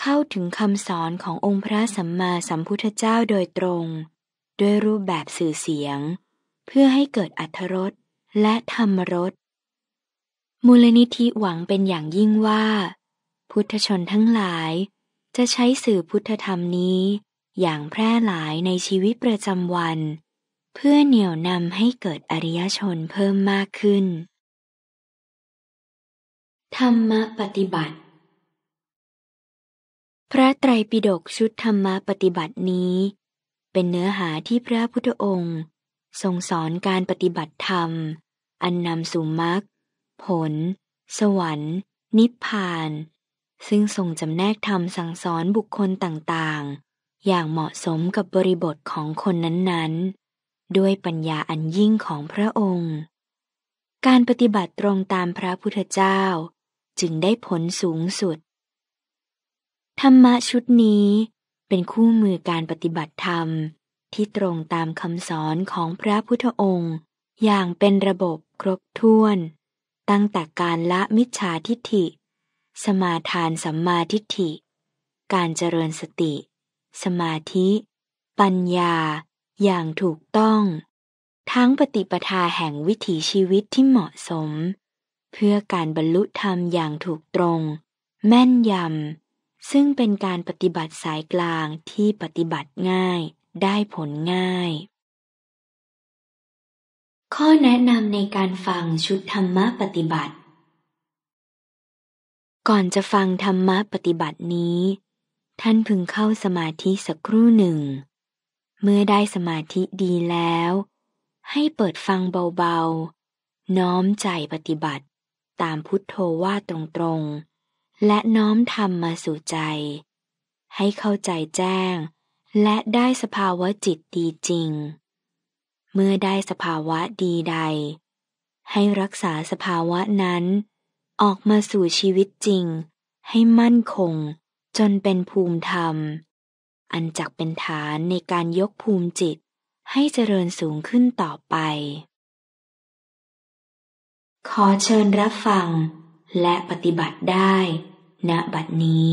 เข้าถึงคำสอนขององค์พระสัมมาสัมพุทธเจ้าโดยตรงด้วยรูปแบบสื่อเสียง เพื่อให้เกิดอัธรสและธรรมรสมูลนิธิหวังเป็นอย่างยิ่งว่า พุทธชนทั้งหลาย จะใช้สื่อพุทธธรรมนี้อย่างแพร่หลายในชีวิตประจำวัน เพื่อเหนี่ยวนำให้เกิดอริยชนเพิ่มมากขึ้น ธรรมปฏิบัติพระไตรปิฎกชุดธรรมปฏิบัตินี้ เป็นเนื้อหาที่พระพุทธองค์ทรงสอนการปฏิบัติธรรม อันนำสู่มรรคผล สวรรค์ นิพพาน ซึ่งทรงจำแนกธรรมสั่งสอนบุคคลต่างๆ อย่างเหมาะสมกับบริบทของคนนั้นๆ ด้วยปัญญาอันยิ่งของพระองค์ การปฏิบัติตรงตามพระพุทธเจ้า จึงได้ผลสูงสุดธรรมะชุดนี้เป็นคู่มือการปฏิบัติธรรมที่ตรงตามคำสอนของพระพุทธองค์อย่างเป็นระบบครบถ้วน ตั้งแต่การละมิจฉาทิฏฐิ สมาทานสัมมาทิฏฐิ การเจริญสติ สมาธิ ปัญญาอย่างถูกต้อง ทั้งปฏิปทาแห่งวิถีชีวิตที่เหมาะสมเพื่อการบรรลุธรรมอย่างถูกตรงแม่นยำซึ่งเป็นการปฏิบัติสายกลางที่ปฏิบัติง่ายได้ผลง่าย ข้อแนะนำในการฟังชุดธรรมะปฏิบัติ ก่อนจะฟังธรรมะปฏิบัตินี้ ท่านพึงเข้าสมาธิสักครู่หนึ่ง เมื่อได้สมาธิดีแล้ว ให้เปิดฟังเบาๆน้อมใจปฏิบัติตามพุทโธว่าตรงๆและน้อมธรรมมาสู่ใจ ให้เข้าใจแจ้งและได้สภาวะจิตดีจริง เมื่อได้สภาวะดีใด ให้รักษาสภาวะนั้น ออกมาสู่ชีวิตจริง ให้มั่นคงจนเป็นภูมิธรรม อันจักเป็นฐานในการยกภูมิจิตให้เจริญสูงขึ้นต่อไป ขอเชิญรับฟัง และปฏิบัติได้ณบัดนี้